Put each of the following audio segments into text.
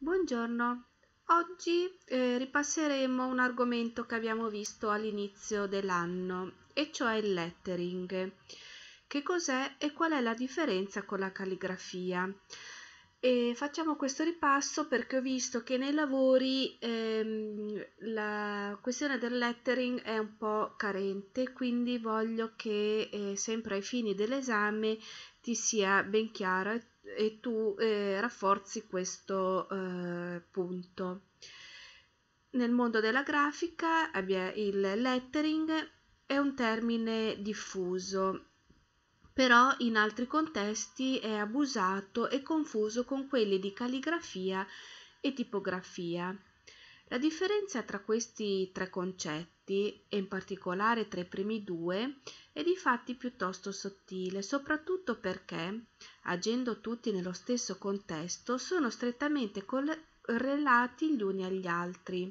Buongiorno, oggi eh, ripasseremo un argomento che abbiamo visto all'inizio dell'anno, e cioè il lettering. Che cos'è e qual è la differenza con la calligrafia? E facciamo questo ripasso perché ho visto che nei lavori ehm, la questione del lettering è un po' carente, quindi voglio che eh, sempre ai fini dell'esame ti sia ben chiaro e e tu eh, rafforzi questo eh, punto. Nel mondo della grafica il lettering è un termine diffuso, però in altri contesti è abusato e confuso con quelli di calligrafia e tipografia. La differenza tra questi tre concetti, e in particolare tra i primi due, è di fatti piuttosto sottile, soprattutto perché, agendo tutti nello stesso contesto, sono strettamente correlati gli uni agli altri.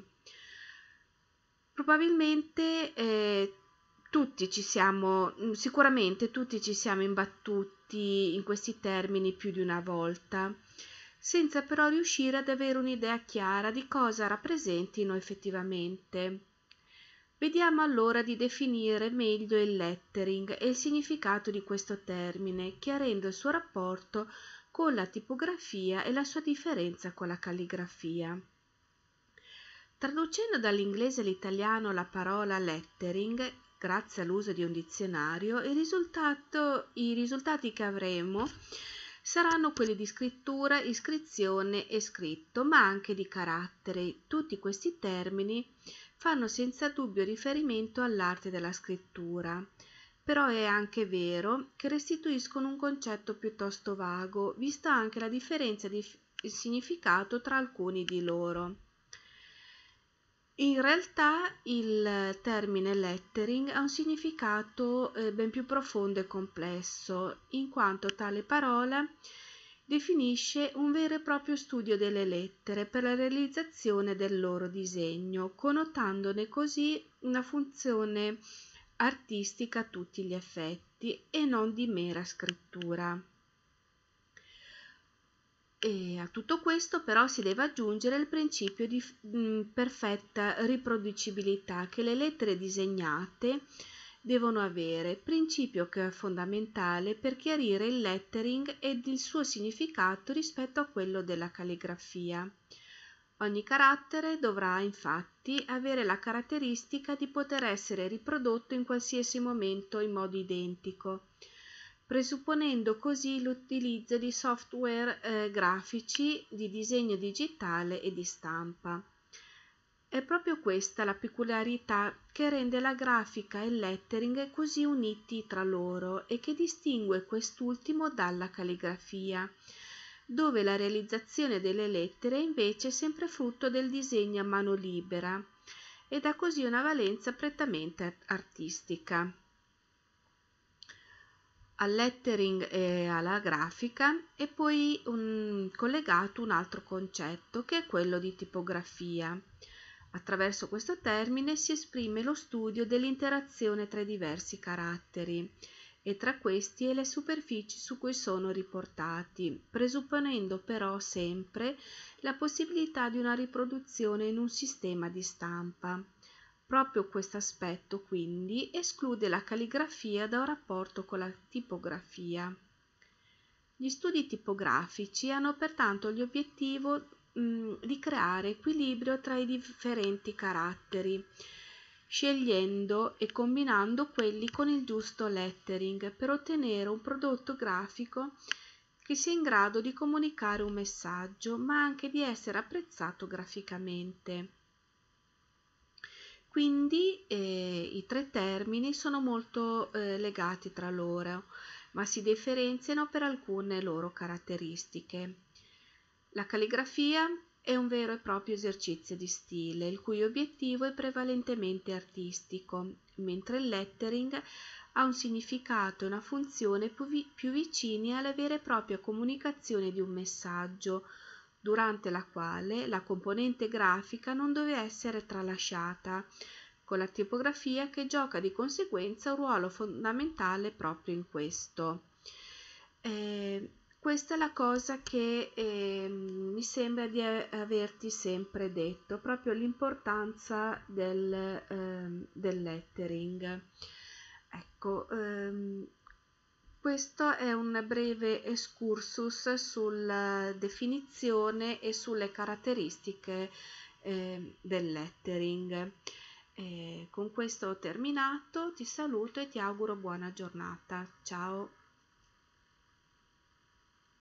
Probabilmente eh, tutti ci siamo, sicuramente tutti ci siamo imbattuti in questi termini più di una volta senza però riuscire ad avere un'idea chiara di cosa rappresentino effettivamente. Vediamo allora di definire meglio il lettering e il significato di questo termine, chiarendo il suo rapporto con la tipografia e la sua differenza con la calligrafia. Traducendo dall'inglese all'italiano la parola lettering, grazie all'uso di un dizionario, risultato, i risultati che avremo saranno quelli di scrittura, iscrizione e scritto, ma anche di carattere. Tutti questi termini fanno senza dubbio riferimento all'arte della scrittura, però è anche vero che restituiscono un concetto piuttosto vago, vista anche la differenza di significato tra alcuni di loro. In realtà il termine lettering ha un significato eh, ben più profondo e complesso, in quanto tale parola definisce un vero e proprio studio delle lettere per la realizzazione del loro disegno, connotandone così una funzione artistica a tutti gli effetti e non di mera scrittura. E a tutto questo però si deve aggiungere il principio di mh, mm, perfetta riproducibilità che le lettere disegnate devono avere, principio che è fondamentale per chiarire il lettering ed il suo significato rispetto a quello della calligrafia. Ogni carattere dovrà infatti avere la caratteristica di poter essere riprodotto in qualsiasi momento in modo identico presupponendo così l'utilizzo di software eh, grafici di disegno digitale e di stampa. È proprio questa la peculiarità che rende la grafica e il lettering così uniti tra loro e che distingue quest'ultimo dalla calligrafia, dove la realizzazione delle lettere è invece sempre frutto del disegno a mano libera ed ha così una valenza prettamente artistica al lettering e alla grafica e poi un, collegato un altro concetto che è quello di tipografia. Attraverso questo termine si esprime lo studio dell'interazione tra i diversi caratteri e tra questi e le superfici su cui sono riportati, presupponendo però sempre la possibilità di una riproduzione in un sistema di stampa. Proprio questo aspetto, quindi, esclude la calligrafia da un rapporto con la tipografia. Gli studi tipografici hanno pertanto l'obiettivo mm, di creare equilibrio tra i differenti caratteri, scegliendo e combinando quelli con il giusto lettering per ottenere un prodotto grafico che sia in grado di comunicare un messaggio, ma anche di essere apprezzato graficamente. Quindi eh, i tre termini sono molto eh, legati tra loro, ma si differenziano per alcune loro caratteristiche. La calligrafia è un vero e proprio esercizio di stile, il cui obiettivo è prevalentemente artistico, mentre il lettering ha un significato e una funzione più, vi più vicini alla vera e propria comunicazione di un messaggio, durante la quale la componente grafica non deve essere tralasciata, con la tipografia che gioca di conseguenza un ruolo fondamentale proprio in questo. Eh, questa è la cosa che eh, mi sembra di averti sempre detto, proprio l'importanza del, eh, del lettering. Ecco, ehm, questo è un breve excursus sulla definizione e sulle caratteristiche eh, del lettering. E con questo ho terminato, ti saluto e ti auguro buona giornata. Ciao!